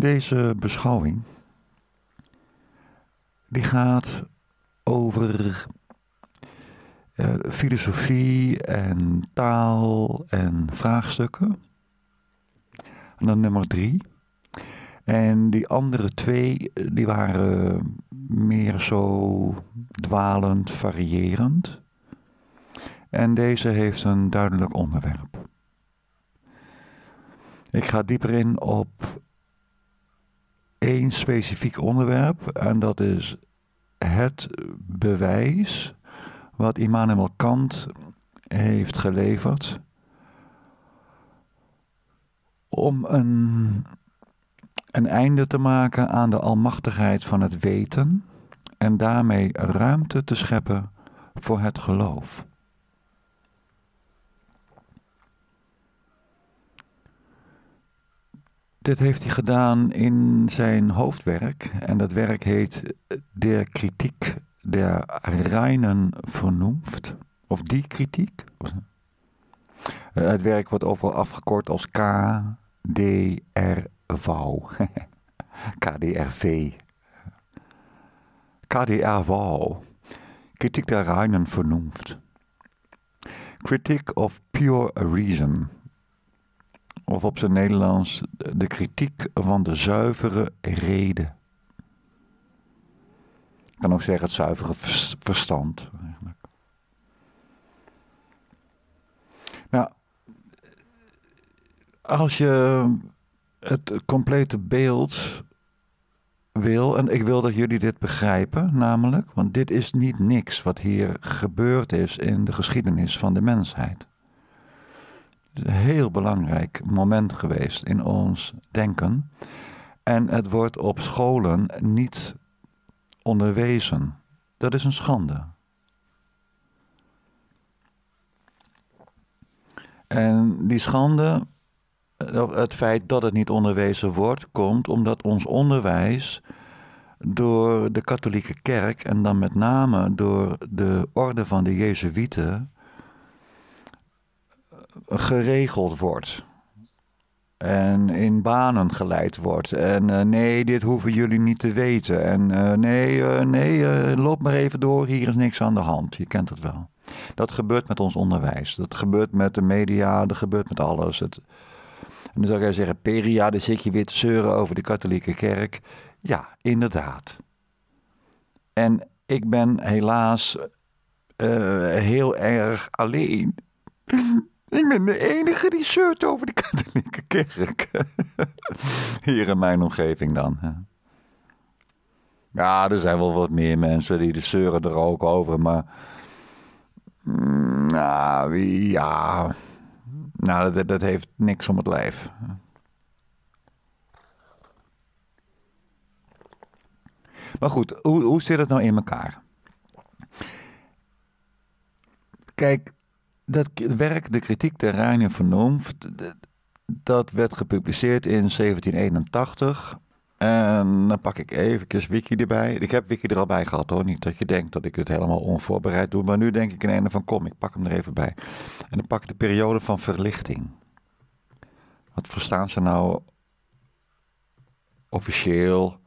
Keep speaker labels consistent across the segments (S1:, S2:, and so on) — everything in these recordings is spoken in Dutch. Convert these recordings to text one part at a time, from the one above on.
S1: Deze beschouwing die gaat over eh, filosofie en taal en vraagstukken. En dan nummer drie. En die andere twee, die waren meer zo dwalend, variërend. En deze heeft een duidelijk onderwerp. Ik ga dieper in op één specifiek onderwerp en dat is het bewijs wat Immanuel Kant heeft geleverd om een, een einde te maken aan de almachtigheid van het weten en daarmee ruimte te scheppen voor het geloof. Dit heeft hij gedaan in zijn hoofdwerk. En dat werk heet De Kritiek der Reinen Vernunft. Of die kritiek. Eh, het werk wordt overal afgekort als KDRV. KDRV. KDRV. Kritiek der reinen Vernunft. Critic of Pure Reason of op zijn Nederlands de kritiek van de zuivere reden. Ik kan ook zeggen het zuivere verstand. Eigenlijk. Nou, als je het complete beeld wil, en ik wil dat jullie dit begrijpen, namelijk, want dit is niet niks wat hier gebeurd is in de geschiedenis van de mensheid een heel belangrijk moment geweest in ons denken. En het wordt op scholen niet onderwezen. Dat is een schande. En die schande, het feit dat het niet onderwezen wordt, komt omdat ons onderwijs door de katholieke kerk en dan met name door de orde van de Jezuïeten geregeld wordt. En in banen geleid wordt. En eh, nee, dit hoeven jullie niet te weten. En eh, nee, eh, nee, loop maar even door, hier is niks aan de hand. Je kent het wel. Dat gebeurt met ons onderwijs. Dat gebeurt met de media, dat gebeurt met alles. Het... En dan zou jij zeggen, periode zit je weer te zeuren over de katholieke kerk. Ja, inderdaad. En ik ben helaas heel erg alleen ik ben de enige die zeurt over de katholieke kerk. Hier in mijn omgeving dan. Ja, er zijn wel wat meer mensen die de zeuren er ook over, maar. Nou, ja. Nou, dat, dat heeft niks om het lijf. Maar goed, hoe, hoe zit het nou in elkaar? Kijk, dat werk, de kritiek der Reine vernoemd, dat werd gepubliceerd in 1781. En dan pak ik even Wiki erbij. Ik heb Wiki er al bij gehad hoor. Niet dat je denkt dat ik het helemaal onvoorbereid doe. Maar nu denk ik in een van kom, ik pak hem er even bij. En dan pak ik de periode van verlichting. Wat verstaan ze nou officieel?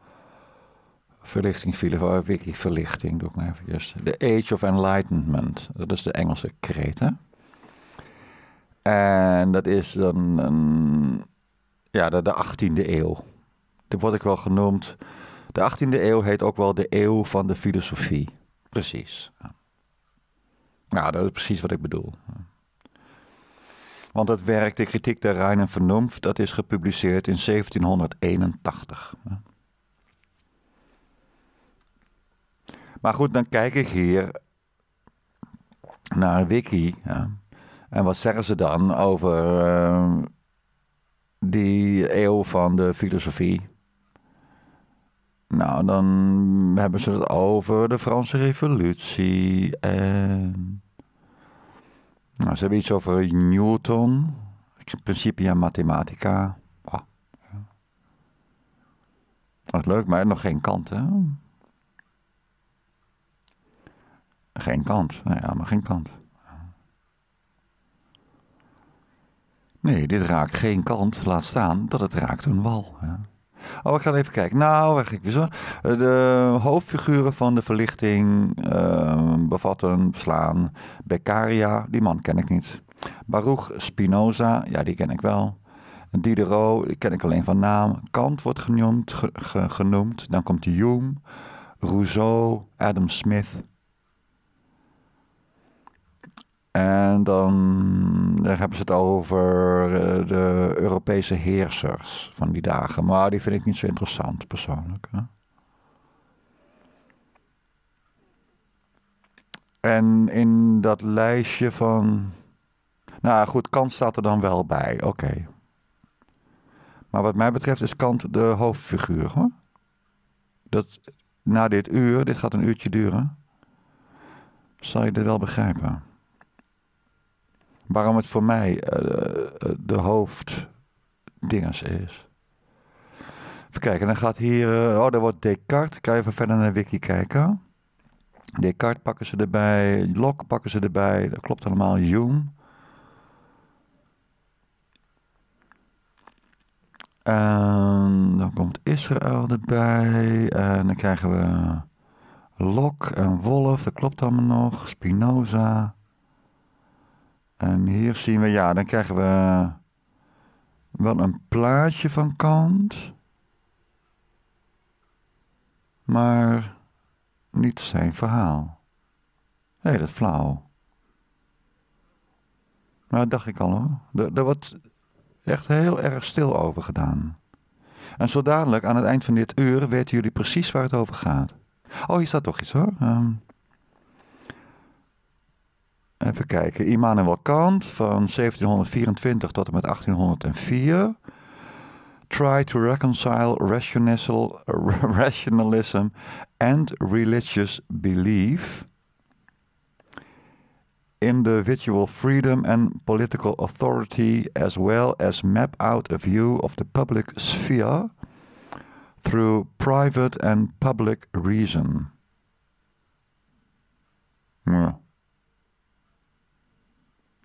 S1: Verlichting viel Wiki verlichting, doe ik maar even. The Age of Enlightenment. Dat is de Engelse kreet en dat is dan een, ja, de, 18e eeuw. Dat word ik wel genoemd. De 18e eeuw heet ook wel de eeuw van de filosofie. Precies. Nou, dat is precies wat ik bedoel. Want het werk De Kritiek der Rijn en Vernunft, dat is gepubliceerd in 1781. Maar goed, dan kijk ik hier naar Wiki. Ja. En wat zeggen ze dan over ehm, die eeuw van de filosofie? Nou, dan hebben ze het over de Franse Revolutie en. Nou, ze hebben iets over Newton, Principia Mathematica. Oh. Dat is leuk, maar nog geen kant, hè? Geen kant, nou ja, maar geen kant. Nee, dit raakt geen kant. Laat staan dat het raakt een wal. Oh, ik ga even kijken. Nou, weg ik weer zo. Eh, de hoofdfiguren van de verlichting uh, bevatten, slaan, Beccaria, die man ken ik niet. Baruch Spinoza, ja, die ken ik wel. Diderot, die ken ik alleen van naam. Kant wordt genoemd, genoemd. dan komt Hume, Rousseau, Adam Smith, en dan, hebben ze het over eh, de Europese heersers van die dagen. Maar die vind ik niet zo interessant persoonlijk. Hè? En in dat lijstje van. Nou goed, Kant staat er dan wel bij, oké. Maar wat mij betreft is Kant de hoofdfiguur hoor. Dat na dit uur, dit gaat een uurtje duren, zal je dit wel begrijpen. Waarom het voor mij eh, eh, de hoofddingers is. Even kijken, dan gaat hier. Eh, oh, daar wordt Descartes. Ik ga even verder naar de wiki kijken. Descartes pakken ze erbij. Locke pakken ze erbij. Dat klopt allemaal. Hume. En dan komt Israël erbij. En dan krijgen we Locke en Wolf. Dat klopt allemaal nog. Spinoza. En hier zien we, ja, dan krijgen we wel een plaatje van Kant. Maar niet zijn verhaal. Hé, dat flauw. Maar nou, dat dacht ik al hoor. Er, wordt echt heel erg stil over gedaan. En zo dadelijk, aan het eind van dit uur, weten jullie precies waar het over gaat. Oh, hier staat toch iets hoor. Um, Even kijken. Immanuel Kant van 1724 tot en met 1804. Try to reconcile rationalism and religious belief. Individual freedom and political authority, as well as map out a view of the public sphere through private and public reason. Hmm.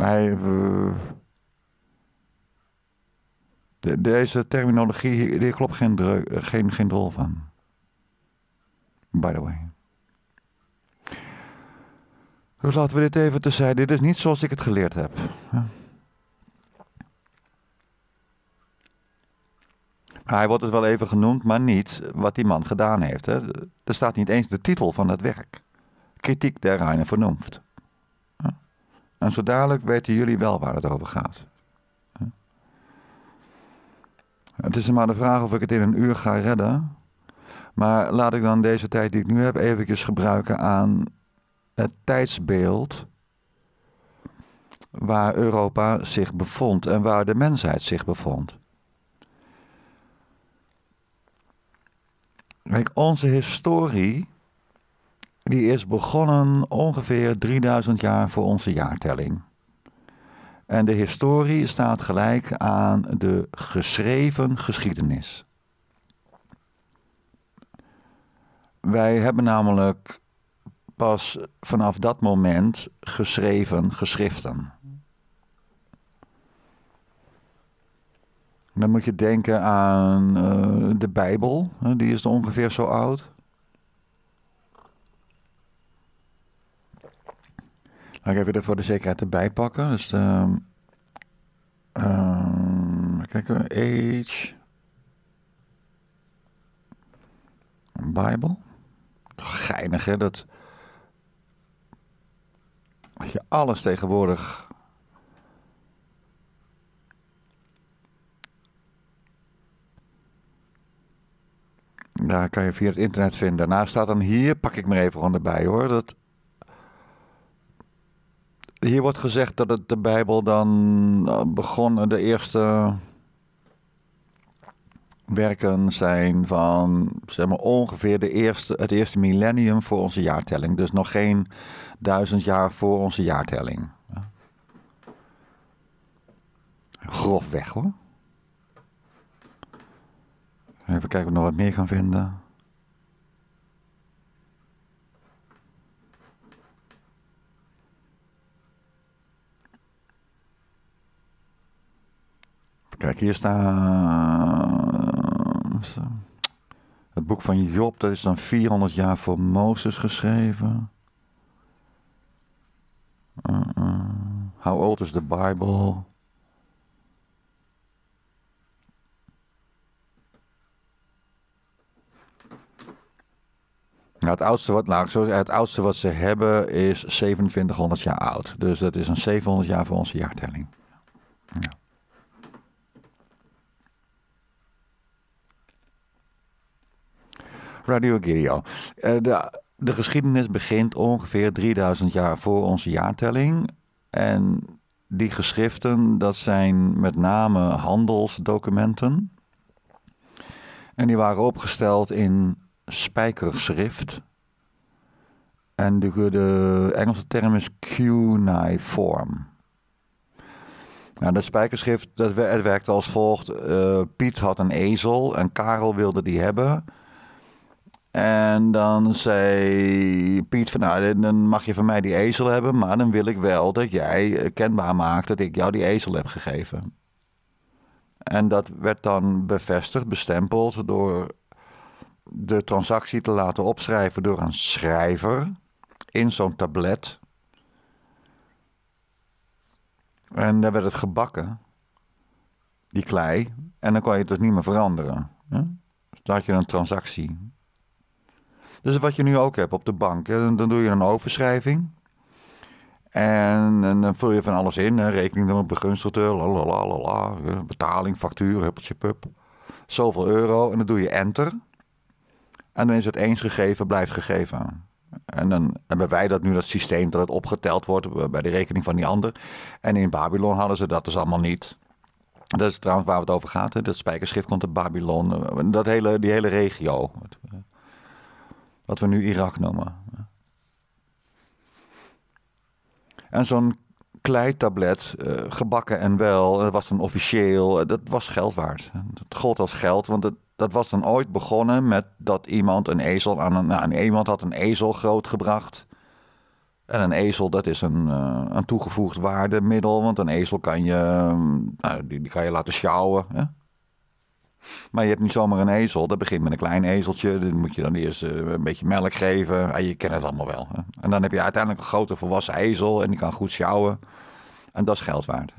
S1: Hij, eh, deze terminologie, hier klopt geen, dreuk, geen, geen van. By the way. Dus laten we dit even tezijde. Dit is niet zoals ik het geleerd heb. Hij wordt het wel even genoemd, maar niet wat die man gedaan heeft. Hè. Er staat niet eens de titel van het werk. Kritiek der reine vernoemd. En zo dadelijk weten jullie wel waar het over gaat. Het is maar de vraag of ik het in een uur ga redden. Maar laat ik dan deze tijd die ik nu heb even gebruiken aan het tijdsbeeld waar Europa zich bevond en waar de mensheid zich bevond. Kijk, onze historie die is begonnen ongeveer 3000 jaar voor onze jaartelling. En de historie staat gelijk aan de geschreven geschiedenis. Wij hebben namelijk pas vanaf dat moment geschreven geschriften. Dan moet je denken aan eh, de Bijbel, die is ongeveer zo oud. ik even voor de zekerheid erbij pakken. Dus de, um, ehm, kijken we, age, Bible. Geinig hè, dat, dat je alles tegenwoordig... Daar kan je via het internet vinden. Daarna staat dan hier, pak ik me even gewoon erbij hoor. Dat hier wordt gezegd dat het de Bijbel dan eh, begonnen, de eerste werken zijn van zeg maar, ongeveer de eerste, het eerste millennium voor onze jaartelling. Dus nog geen duizend jaar voor onze jaartelling. Grofweg hoor. Even kijken of we nog wat meer gaan vinden. Kijk, hier staat. Het boek van Job, dat is dan 400 jaar voor Mozes geschreven. Eh, eh. How old is the Bible? Nou, het, oudste wat, nou, het oudste wat ze hebben is 2700 jaar oud. Dus dat is een 700 jaar voor onze jaartelling. Ja. Radio Gideon. Eh, de, de geschiedenis begint ongeveer 3000 jaar voor onze jaartelling. En die geschriften, dat zijn met name handelsdocumenten. En die waren opgesteld in spijkerschrift. En de, de Engelse term is cuneiform. Nou, dat spijkerschrift dat, het werkte als volgt. Eh, Piet had een ezel en Karel wilde die hebben. En dan zei Piet van nou, dan mag je van mij die ezel hebben, maar dan wil ik wel dat jij eh, kenbaar maakt dat ik jou die ezel heb gegeven. En dat werd dan bevestigd, bestempeld door de transactie te laten opschrijven door een schrijver in zo'n tablet. En dan werd het gebakken, die klei. En dan kon je het dus niet meer veranderen. Hè? Dus had je een transactie. Dus wat je nu ook hebt op de bank. Dan, dan doe je een overschrijving. En, dan vul je van alles in. Hè. Rekening dan begunstigde, lalalala, betaling, factuur, huppeltje pup. Zoveel euro. En dan doe je enter. En dan is het eens gegeven, blijft gegeven. En dan hebben wij dat nu, dat systeem dat het opgeteld wordt bij de rekening van die ander. En in Babylon hadden ze dat dus allemaal niet. Dat is trouwens waar het over gaat. Hè? Dat spijkerschrift komt uit Babylon. Dat hele, die hele regio wat we nu Irak noemen. En zo'n kleitablet, uh, gebakken en wel, dat eh, was dan officieel, eh, dat was geld waard. Dat gold als geld, want dat was dan ooit begonnen met dat iemand een ezel aan een, nou, iemand had een ezel grootgebracht. En een ezel, dat is een, een toegevoegd waardemiddel, want een ezel kan je, nou, die, die kan je laten sjouwen. Maar je hebt niet zomaar een ezel. Dat begint met een klein ezeltje. Dan moet je dan eerst eh, een beetje melk geven. Ah, je kent het allemaal wel. En dan heb je uiteindelijk een grote volwassen ezel. En die kan goed sjouwen. En dat is geld waard.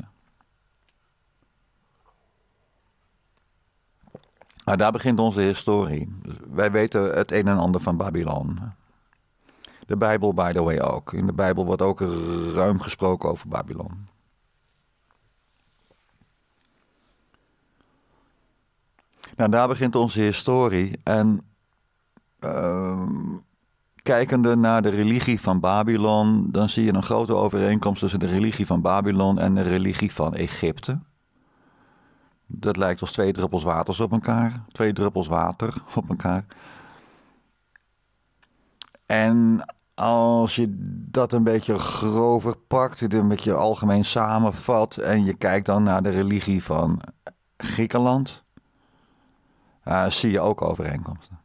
S1: Maar daar begint onze historie. Wij weten het een en ander van Babylon. De Bijbel, by the way, ook. In de Bijbel wordt ook ruim gesproken over Babylon. Nou, daar begint onze historie. En uh, kijkende naar de religie van Babylon, dan zie je een grote overeenkomst tussen de religie van Babylon en de religie van Egypte. Dat lijkt als twee druppels water op elkaar. Twee druppels water op elkaar. En als je dat een beetje grover pakt, het een beetje algemeen samenvat en je kijkt dan naar de religie van Griekenland, eh, zie je ook overeenkomsten.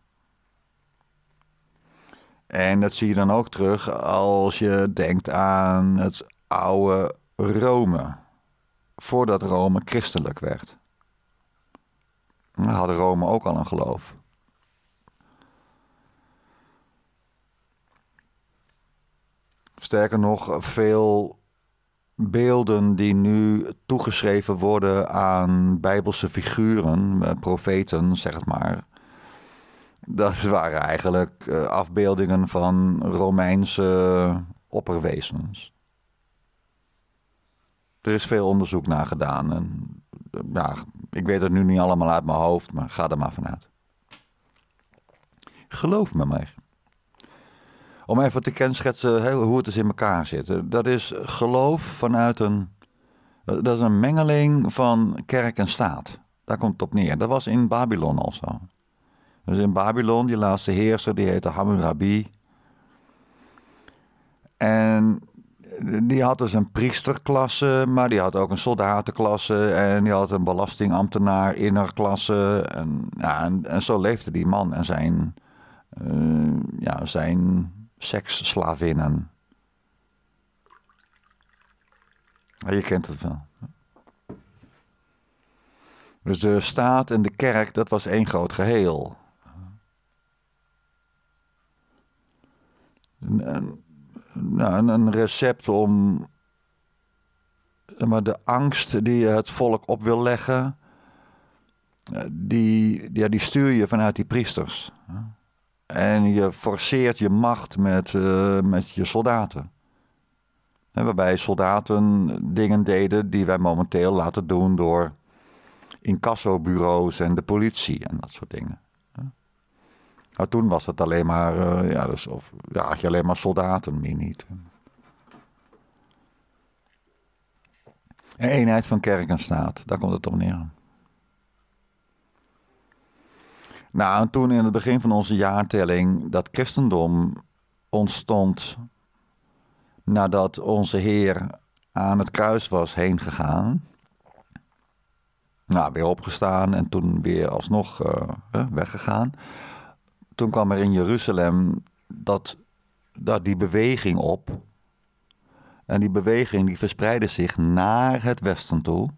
S1: En dat zie je dan ook terug als je denkt aan het oude Rome. Voordat Rome christelijk werd. hadden had Rome ook al een geloof. Sterker nog, veel beelden die nu toegeschreven worden aan bijbelse figuren, eh, profeten, zeg het maar. Dat waren eigenlijk eh, afbeeldingen van Romeinse opperwezens. Er is veel onderzoek naar gedaan. En, eh, ja, ik weet het nu niet allemaal uit mijn hoofd, maar ga er maar vanuit. Geloof me maar om even te kenschetsen hoe het dus in elkaar zit. Dat is geloof vanuit een. Dat is een mengeling van kerk en staat. Daar komt het op neer. Dat was in Babylon al zo. Dus in Babylon, die laatste heerser, die heette Hammurabi. En die had dus een priesterklasse, maar die had ook een soldatenklasse. En die had een belastingambtenaar innerklasse. En, ja, en, zo leefde die man en zijn, eh, ja, zijn seksslavinnen. Je kent het wel. Dus de staat en de kerk, dat was één groot geheel. Een, een, nou, een recept om maar de angst die je het volk op wil leggen, eh, die, ja, die stuur je vanuit die priesters. En je forceert je macht met, eh, met je soldaten. waarbij soldaten dingen deden die wij momenteel laten doen door incassobureaus en de politie en dat soort dingen. Maar toen was het alleen maar, eh, ja, dus of, ja, had je alleen maar soldaten, meer niet. eenheid van kerk en staat, daar komt het op neer. Nou, toen in het begin van onze jaartelling dat christendom ontstond nadat onze Heer aan het kruis was heen gegaan. Nou, weer opgestaan en toen weer alsnog eh, weggegaan. Toen kwam er in Jeruzalem dat, dat die beweging op. En die beweging die verspreidde zich naar het westen toe.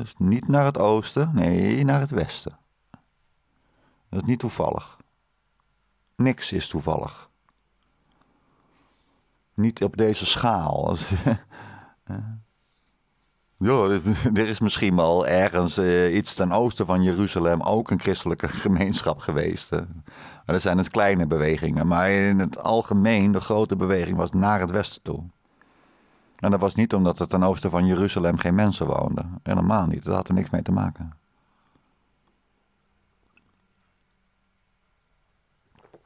S1: Dus niet naar het oosten, nee, naar het westen. Dat is niet toevallig. Niks is toevallig. Niet op deze schaal. ja, er is misschien wel ergens eh, iets ten oosten van Jeruzalem ook een christelijke gemeenschap geweest. Eh. Maar dat zijn het kleine bewegingen. Maar in het algemeen, de grote beweging was naar het westen toe. En dat was niet omdat er ten oosten van Jeruzalem geen mensen woonden. Helemaal niet. Dat had er niks mee te maken.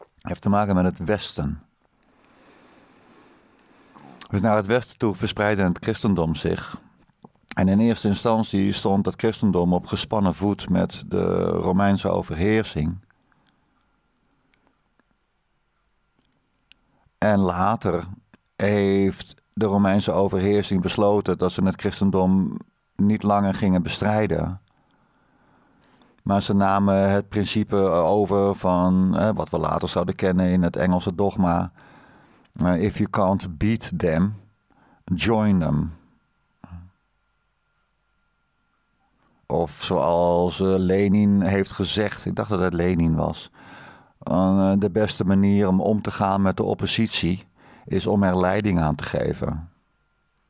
S1: Het heeft te maken met het Westen. Dus naar het Westen toe verspreidde het christendom zich. En in eerste instantie stond het christendom op gespannen voet met de Romeinse overheersing. En later heeft de Romeinse overheersing besloten dat ze het christendom niet langer gingen bestrijden. Maar ze namen het principe over van wat we later zouden kennen in het Engelse dogma. Eh, if you can't beat them, join them. Of zoals eh, Lenin heeft gezegd, ik dacht dat het Lenin was. Eh, de beste manier om om te gaan met de oppositie is om er leiding aan te geven.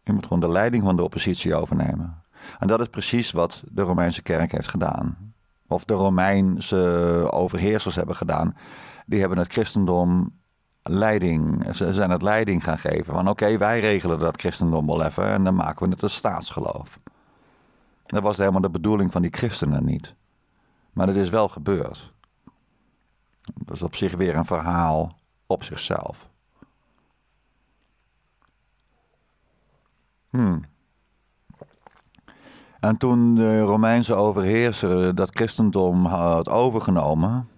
S1: Je moet gewoon de leiding van de oppositie overnemen. En dat is precies wat de Romeinse kerk heeft gedaan. Of de Romeinse overheersers hebben gedaan. Die hebben het christendom leiding, ze zijn het leiding gaan geven. Van oké, wij regelen dat christendom wel even en dan maken we het een staatsgeloof. Dat was helemaal de bedoeling van die christenen niet. Maar dat is wel gebeurd. Dat is op zich weer een verhaal op zichzelf. Hmm. En toen de Romeinse overheerser dat christendom had overgenomen.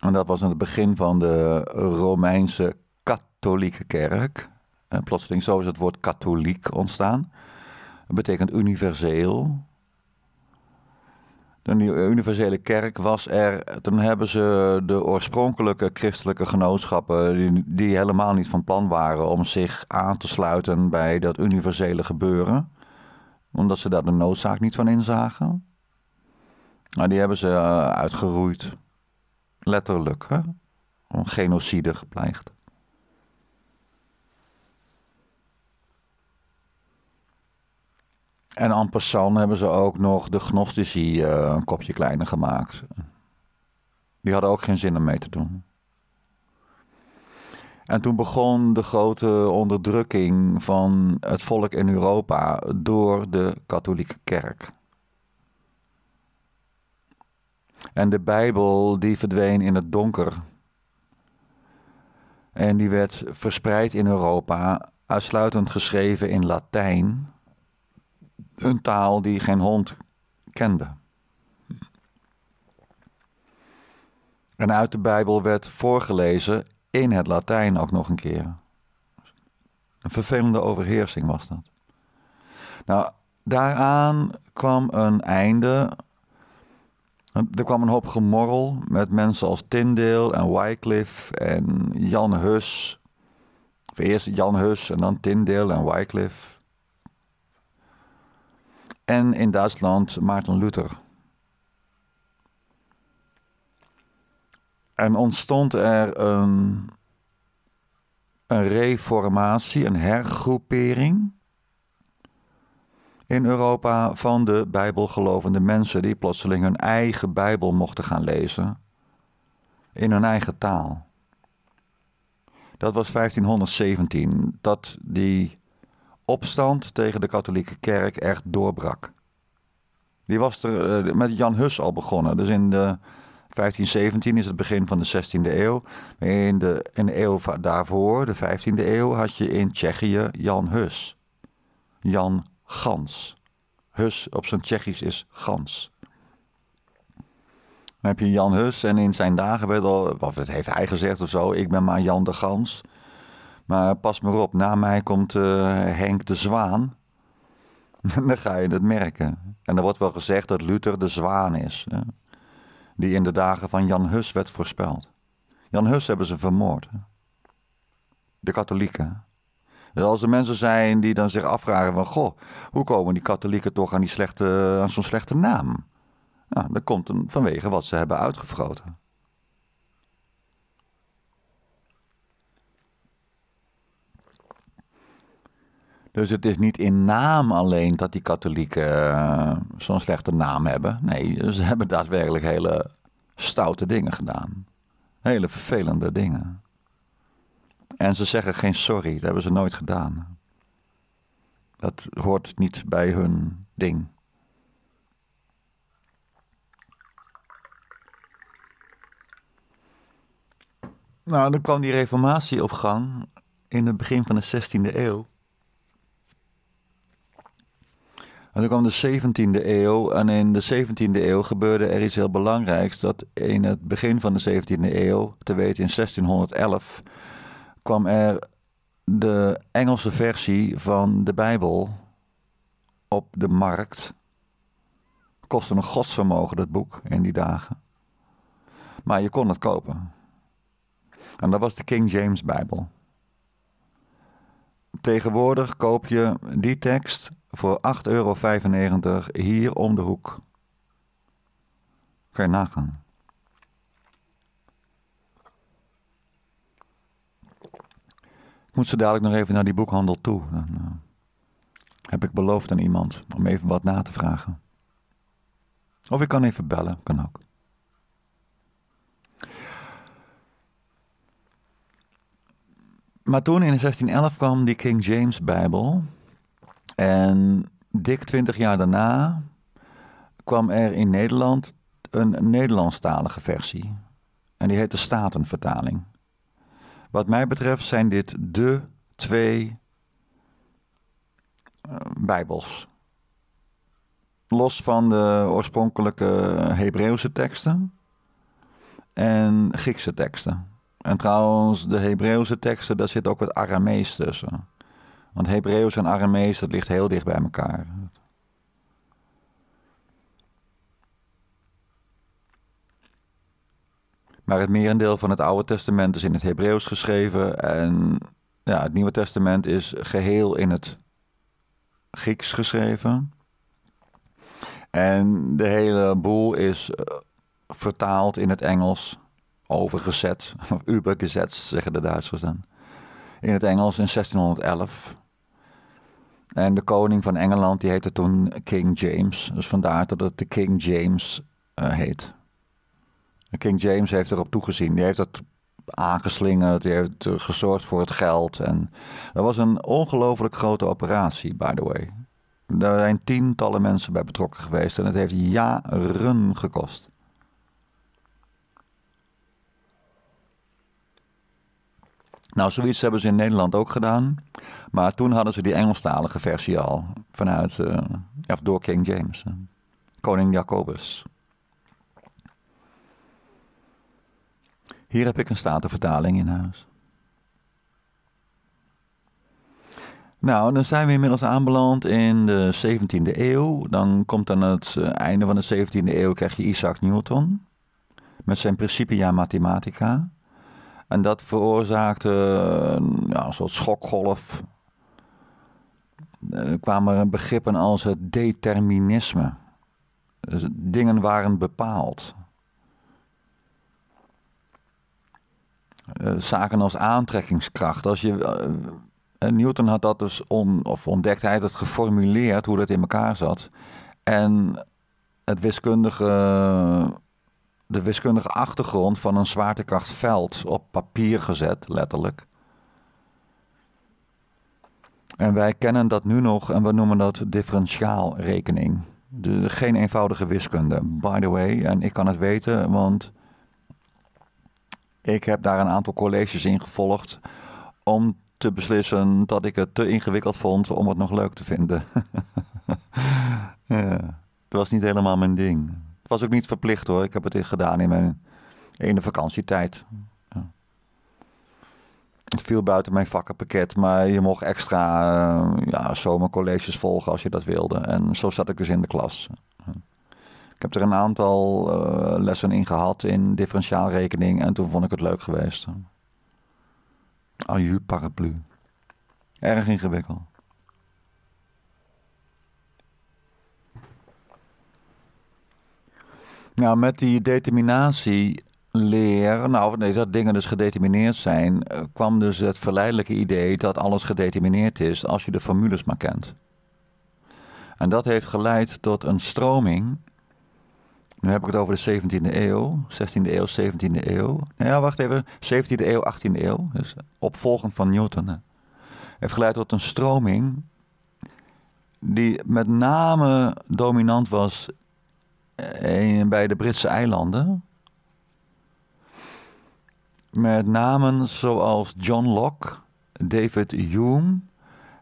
S1: En dat was aan het begin van de Romeinse katholieke kerk. En plotseling zo is het woord katholiek ontstaan. Dat betekent universeel de universele kerk was er. Toen hebben ze de oorspronkelijke christelijke genootschappen, die, die helemaal niet van plan waren om zich aan te sluiten bij dat universele gebeuren, omdat ze daar de noodzaak niet van inzagen. Maar die hebben ze eh, uitgeroeid. Letterlijk, hè? Genocide gepleegd. En en passant hebben ze ook nog de Gnostici eh, een kopje kleiner gemaakt. Die hadden ook geen zin om mee te doen. En toen begon de grote onderdrukking van het volk in Europa door de katholieke kerk. En de Bijbel die verdween in het donker. En die werd verspreid in Europa, uitsluitend geschreven in Latijn een taal die geen hond kende. En uit de Bijbel werd voorgelezen in het Latijn ook nog een keer. Een vervelende overheersing was dat. Nou, daaraan kwam een einde. Er kwam een hoop gemorrel met mensen als Tindale en Wycliffe en Jan Hus. eerst Jan Hus en dan Tyndale en Wycliffe en in Duitsland Maarten Luther. En ontstond er een, een reformatie, een hergroepering in Europa van de bijbelgelovende mensen die plotseling hun eigen bijbel mochten gaan lezen in hun eigen taal. Dat was 1517 dat die opstand tegen de katholieke kerk echt doorbrak. Die was er eh, met Jan Hus al begonnen. Dus in de 1517 is het begin van de 16e eeuw. In de, in de eeuw daarvoor, de 15e eeuw, had je in Tsjechië Jan Hus. Jan Gans. Hus op zijn Tsjechisch is Gans. Dan heb je Jan Hus en in zijn dagen werd al, of dat heeft hij gezegd of zo, ik ben maar Jan de Gans. Maar pas maar op, na mij komt eh, Henk de Zwaan. dan ga je het merken. En er wordt wel gezegd dat Luther de Zwaan is. Hè? Die in de dagen van Jan Hus werd voorspeld. Jan Hus hebben ze vermoord. Hè? De katholieken. Dus als er mensen zijn die dan zich afvragen van... Goh, hoe komen die katholieken toch aan, die slechte, aan zo'n slechte naam? Nou, dat komt vanwege wat ze hebben uitgevroten. Dus het is niet in naam alleen dat die katholieken eh, zo'n slechte naam hebben. Nee, ze hebben daadwerkelijk hele stoute dingen gedaan. Hele vervelende dingen. En ze zeggen geen sorry, dat hebben ze nooit gedaan. Dat hoort niet bij hun ding. Nou, dan kwam die reformatie op gang in het begin van de 16e eeuw. En toen kwam de 17e eeuw en in de 17e eeuw gebeurde er iets heel belangrijks. Dat in het begin van de 17e eeuw, te weten in 1611, kwam er de Engelse versie van de Bijbel op de markt. Kostte een godsvermogen dat boek in die dagen. Maar je kon het kopen. En dat was de King James Bijbel. Tegenwoordig koop je die tekst voor 8,95 euro hier om de hoek. Kan je nagaan. Ik moet ze dadelijk nog even naar die boekhandel toe. Dan eh, heb ik beloofd aan iemand om even wat na te vragen. Of ik kan even bellen, kan ook. Maar toen in 1611 kwam die King James Bijbel. En dik twintig jaar daarna kwam er in Nederland een Nederlandstalige versie. En die heet de Statenvertaling. Wat mij betreft zijn dit de twee eh, Bijbels. Los van de oorspronkelijke Hebreeuwse teksten en Griekse teksten. En trouwens, de Hebreeuwse teksten, daar zit ook wat Aramees tussen. Want Hebreeuws en Aramees, dat ligt heel dicht bij elkaar. Maar het merendeel van het Oude Testament is in het Hebreeuws geschreven. En ja, het Nieuwe Testament is geheel in het Grieks geschreven. En de hele boel is eh, vertaald in het Engels, overgezet, of übergezet, zeggen de Duitsers dan. In het Engels in 1611. En de koning van Engeland die heette toen King James. Dus vandaar dat het de King James uh, heet. King James heeft erop toegezien. Die heeft dat aangeslingerd, die heeft eh, gezorgd voor het geld. En dat was een ongelooflijk grote operatie, by the way. Er zijn tientallen mensen bij betrokken geweest en het heeft jaren gekost. Nou, zoiets hebben ze in Nederland ook gedaan. Maar toen hadden ze die Engelstalige versie al. Vanuit, eh, door King James. Eh, koning Jacobus. Hier heb ik een statenvertaling in huis. Nou, dan zijn we inmiddels aanbeland in de 17e eeuw. Dan komt aan het eh, einde van de 17e eeuw krijg je Isaac Newton met zijn Principia Mathematica. En dat veroorzaakte een soort schokgolf eh, kwamen begrippen als het determinisme. Dus dingen waren bepaald. Eh, zaken als aantrekkingskracht. Als je, eh, Newton had dat dus on, of ontdekt, hij had het geformuleerd hoe dat in elkaar zat. En het wiskundige, de wiskundige achtergrond van een zwaartekrachtveld op papier gezet, letterlijk. En wij kennen dat nu nog en we noemen dat differentiaalrekening. De, geen eenvoudige wiskunde, by the way. En ik kan het weten, want ik heb daar een aantal colleges in gevolgd om te beslissen dat ik het te ingewikkeld vond om het nog leuk te vinden. ja, was niet helemaal mijn ding. Het was ook niet verplicht hoor. Ik heb het gedaan in mijn ene vakantietijd. Het viel buiten mijn vakkenpakket, maar je mocht extra uh, ja, zomercolleges volgen als je dat wilde. En zo zat ik dus in de klas. Ik heb er een aantal eh, lessen in gehad in differentiaalrekening en toen vond ik het leuk geweest. je paraplu. Erg ingewikkeld. Nou, met die determinatie leren, nou dat dingen dus gedetermineerd zijn, eh, kwam dus het verleidelijke idee dat alles gedetermineerd is als je de formules maar kent. En dat heeft geleid tot een stroming. Nu heb ik het over de 17e eeuw, 16e eeuw, 17e eeuw. Nou ja, wacht even, 17e eeuw, 18e eeuw, dus opvolgend van Newton. Heeft geleid tot een stroming die met name dominant was eh, bij de Britse eilanden met namen zoals John Locke, David Hume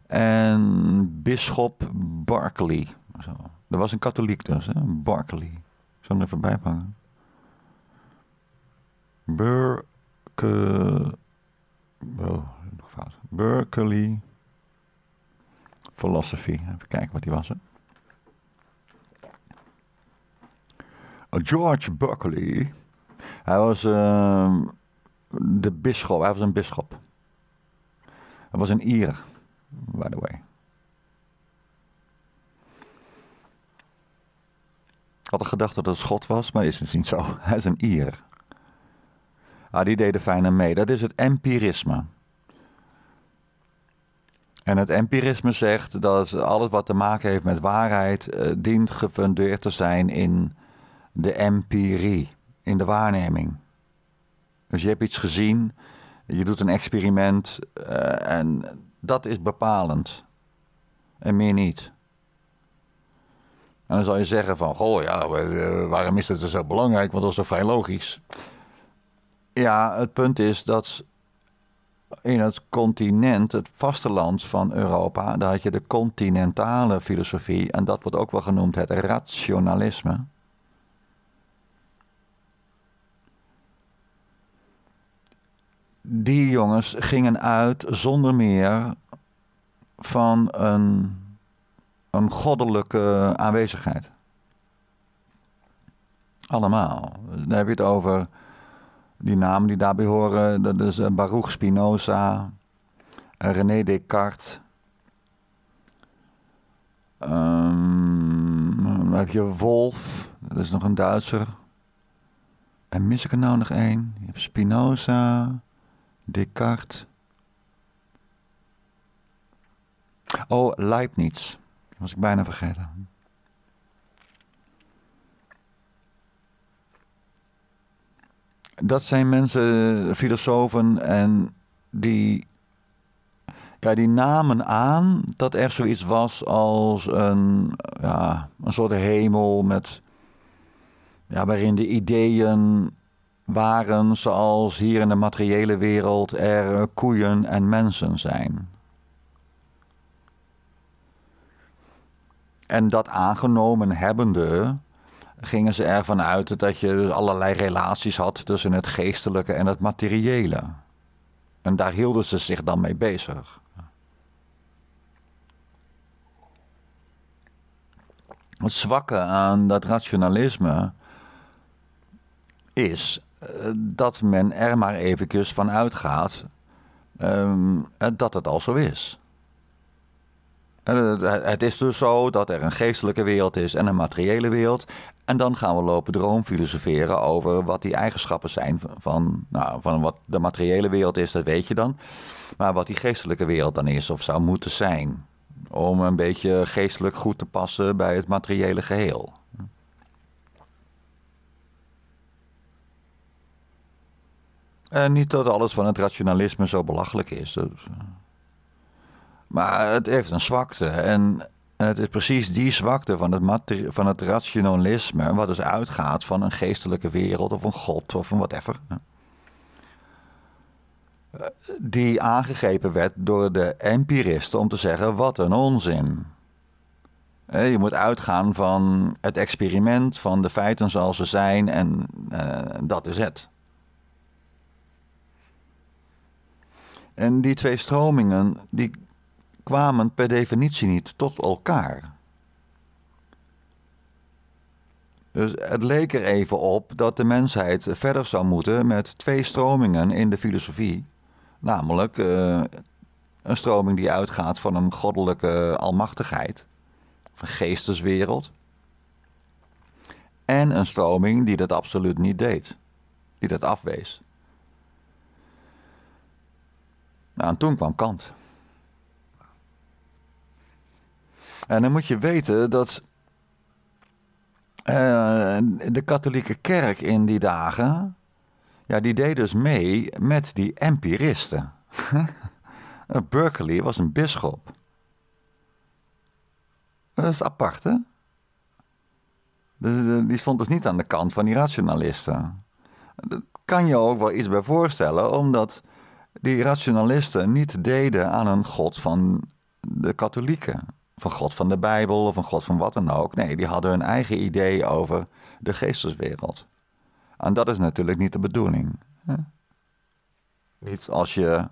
S1: en Bisschop Berkeley. Zo. Dat was een katholiek dus, hè? Berkeley. Ik zal hem even bijpakken. Berkeley. Oh, fout. Berkeley Philosophy. Even kijken wat die was. Hè? George Berkeley. Hij was ehm, de bisschop. Hij was een bisschop. Hij was een Ier, by the way. Had gedacht dat het God was, maar is het niet zo. Hij is een Ier. Ah, die deden fijne mee. Dat is het empirisme. En het empirisme zegt dat alles wat te maken heeft met waarheid eh, dient gefundeerd te zijn in de empirie, in de waarneming. Dus je hebt iets gezien, je doet een experiment eh, en dat is bepalend. En meer niet. En dan zal je zeggen van, goh ja, eh, waarom is dat zo belangrijk? Want dat is toch vrij logisch. Ja, het punt is dat in het continent, het vasteland van Europa, daar had je de continentale filosofie. En dat wordt ook wel genoemd het rationalisme. die jongens gingen uit zonder meer van een, een goddelijke aanwezigheid. Allemaal. Dan heb je het over die namen die daarbij horen. Dat is eh, Baruch Spinoza, René Descartes. Ehm, dan heb je Wolf, dat is nog een Duitser. En mis ik er nou nog één? Je hebt Spinoza. Descartes. Oh, Leibniz. Dat was ik bijna vergeten. Dat zijn mensen, filosofen, en die, ja, die namen aan dat er zoiets was als een, ja, een soort hemel met, ja, waarin de ideeën waren zoals hier in de materiële wereld er koeien en mensen zijn. En dat aangenomen hebbende, gingen ze ervan uit dat je dus allerlei relaties had tussen het geestelijke en het materiële. En daar hielden ze zich dan mee bezig. Het zwakke aan dat rationalisme is eh, dat men er maar eventjes van uitgaat ehm, eh, dat het al zo is. Eh, het is dus zo dat er een geestelijke wereld is en een materiële wereld. En dan gaan we lopen droomfilosoferen over wat die eigenschappen zijn van, nou, van wat de materiële wereld is, dat weet je dan. Maar wat die geestelijke wereld dan is of zou moeten zijn. Om een beetje geestelijk goed te passen bij het materiële geheel. En eh, niet dat alles van het rationalisme zo belachelijk is. Maar het heeft een zwakte. En, het is precies die zwakte van het, van het rationalisme, wat dus uitgaat van een geestelijke wereld of een god of een whatever. Eh, die aangegrepen werd door de empiristen om te zeggen: wat een onzin. Eh, je moet uitgaan van het experiment, van de feiten zoals ze zijn en dat is het. En die twee stromingen die kwamen per definitie niet tot elkaar. Dus het leek er even op dat de mensheid verder zou moeten met twee stromingen in de filosofie. Namelijk eh, een stroming die uitgaat van een goddelijke almachtigheid, van geesteswereld. En een stroming die dat absoluut niet deed, die dat afwees. Nou, en toen kwam Kant. En dan moet je weten dat eh, de katholieke kerk in die dagen, ja, die deed dus mee met die empiristen. Eh, Berkeley was een bisschop. Dat is apart, hè? Die stond dus niet aan de kant van die rationalisten. Dat kan je ook wel iets bij voorstellen, omdat die rationalisten niet deden aan een God van de katholieken. Van God van de Bijbel of een God van wat dan ook. Nee, die hadden hun eigen idee over de geesteswereld. En dat is natuurlijk niet de bedoeling. Hè? Niet als je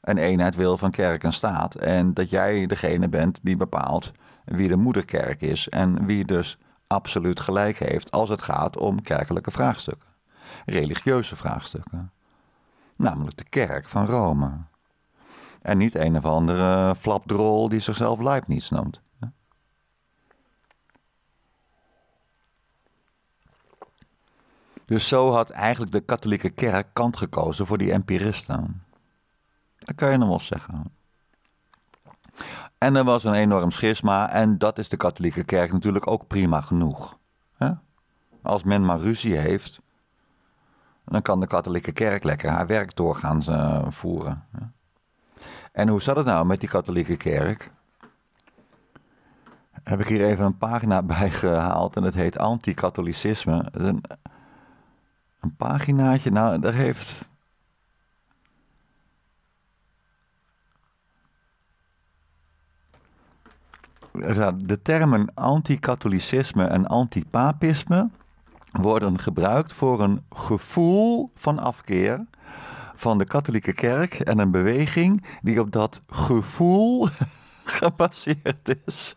S1: een eenheid wil van kerk en staat. En dat jij degene bent die bepaalt wie de moederkerk is. En wie dus absoluut gelijk heeft als het gaat om kerkelijke vraagstukken. Religieuze vraagstukken namelijk de kerk van Rome. En niet een of andere flapdrol die zichzelf Leibniz noemt. Dus zo had eigenlijk de katholieke kerk kant gekozen voor die empiristen. Dat kan je nog wel zeggen. En er was een enorm schisma en dat is de katholieke kerk natuurlijk ook prima genoeg. Als men maar ruzie heeft, dan kan de katholieke kerk lekker haar werk doorgaan eh, voeren. En hoe zat het nou met die katholieke kerk? Heb ik hier even een pagina bij gehaald en het heet Anticatholicisme. Een, een paginaatje, nou, daar heeft de termen anticatholicisme en antipapisme worden gebruikt voor een gevoel van afkeer van de katholieke kerk en een beweging die op dat gevoel gebaseerd is.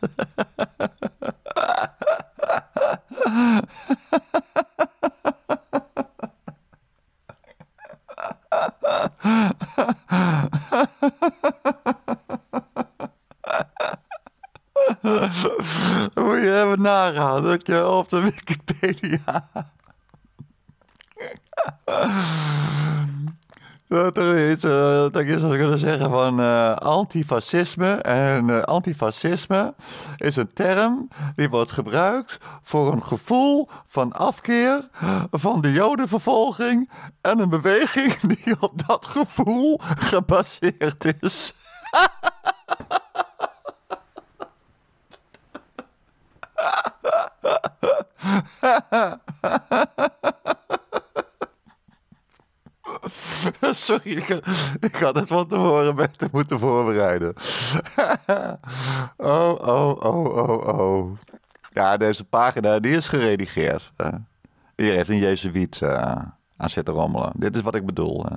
S1: stukje op de Wikipedia. Dat er iets, eh, dat ik zou kunnen zeggen van uh, antifascisme. En uh, antifascisme is een term die wordt gebruikt voor een gevoel van afkeer van de jodenvervolging en een beweging die op dat gevoel gebaseerd is. Sorry, ik, ik, had het van tevoren te moeten voorbereiden. oh, oh, oh, oh, oh. Ja, deze pagina die is geredigeerd. hier heeft een Jezuïet eh, aan zitten rommelen. Dit is wat ik bedoel. Eh.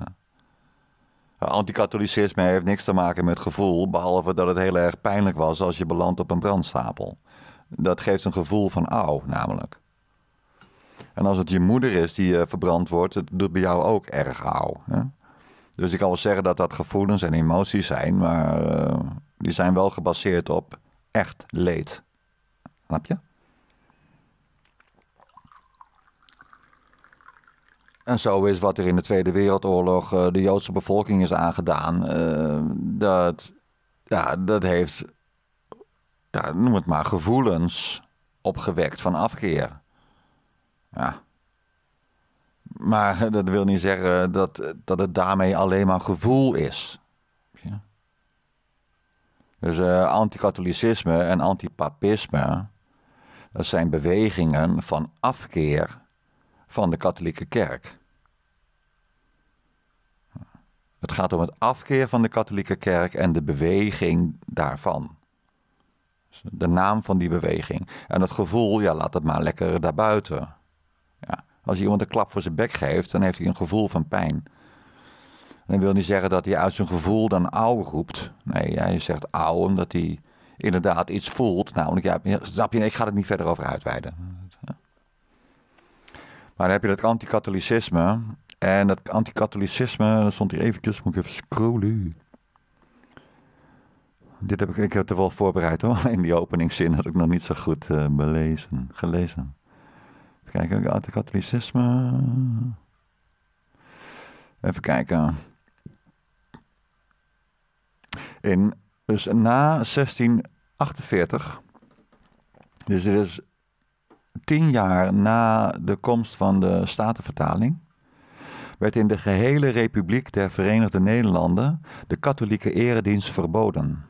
S1: Antikatholicisme Anticatholicisme heeft niks te maken met gevoel, behalve dat het heel erg pijnlijk was als je belandt op een brandstapel. Dat geeft een gevoel van au, namelijk. En als het je moeder is die eh, verbrand wordt, het doet bij jou ook erg auw. Dus ik kan wel zeggen dat dat gevoelens en emoties zijn, maar eh, die zijn wel gebaseerd op echt leed. Snap je? En zo is wat er in de Tweede Wereldoorlog eh, de Joodse bevolking is aangedaan. dat, ja, dat heeft, ja, noem het maar, gevoelens opgewekt van afkeer. Ja. Maar dat wil niet zeggen dat, dat het daarmee alleen maar gevoel is. Ja. Dus uh, eh, katholicisme en antipapisme, dat zijn bewegingen van afkeer van de katholieke kerk. Het gaat om het afkeer van de katholieke kerk en de beweging daarvan. Dus de naam van die beweging. En dat gevoel, ja, laat het maar lekker daarbuiten. Als je iemand een klap voor zijn bek geeft, dan heeft hij een gevoel van pijn. En dat wil niet zeggen dat hij uit zijn gevoel dan auw roept. Nee, hij zegt auw omdat hij inderdaad iets voelt. Namelijk, nou, ja, snap ik ga het niet verder over uitweiden. Maar dan heb je dat anticatholicisme. En dat anticatholicisme, dat stond hier eventjes, moet ik even scrollen. Dit heb ik, ik heb het er wel voorbereid hoor, in die openingszin had ik nog niet zo goed eh, belezen, gelezen kijken, katholicisme Even kijken. In, dus na 1648, dus dit is tien jaar na de komst van de Statenvertaling, werd in de gehele Republiek der Verenigde Nederlanden de katholieke eredienst verboden.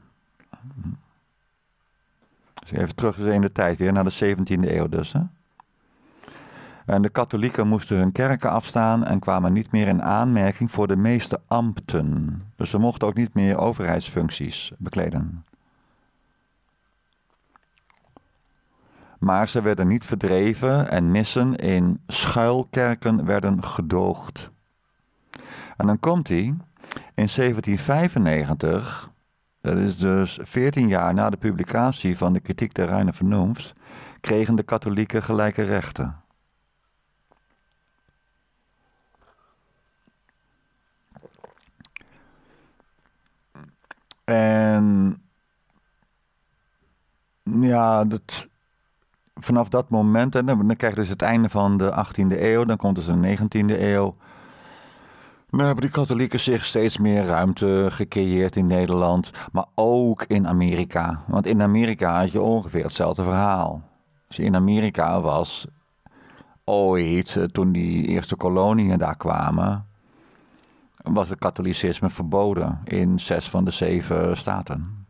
S1: Dus even terug in de tijd, weer naar de 17e eeuw dus. Hè? En de katholieken moesten hun kerken afstaan en kwamen niet meer in aanmerking voor de meeste ambten. Dus ze mochten ook niet meer overheidsfuncties bekleden. Maar ze werden niet verdreven en missen in schuilkerken werden gedoogd. En dan komt hij in 1795, dat is dus 14 jaar na de publicatie van de Kritiek der Reine vernoemd, kregen de katholieken gelijke rechten. En ja, dat, vanaf dat moment, en dan, krijg je dus het einde van de 18e eeuw, dan komt dus de 19e eeuw. Dan hebben die katholieken zich steeds meer ruimte gecreëerd in Nederland, maar ook in Amerika. Want in Amerika had je ongeveer hetzelfde verhaal. Dus in Amerika was ooit, eh, toen die eerste koloniën daar kwamen, was het katholicisme verboden in zes van de zeven staten.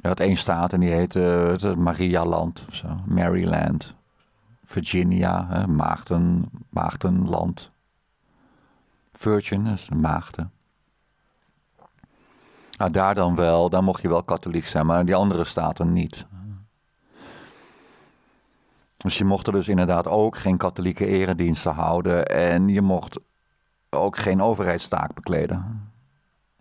S1: Je had één staat en die heette Maria Marialand of Maryland, Virginia, hè, Maagden, Maagdenland. Virgin, is dus de maagden. Nou, daar dan wel, daar mocht je wel katholiek zijn, maar die andere staten niet. Dus je mocht er dus inderdaad ook geen katholieke erediensten houden. En je mocht ook geen overheidstaak bekleden.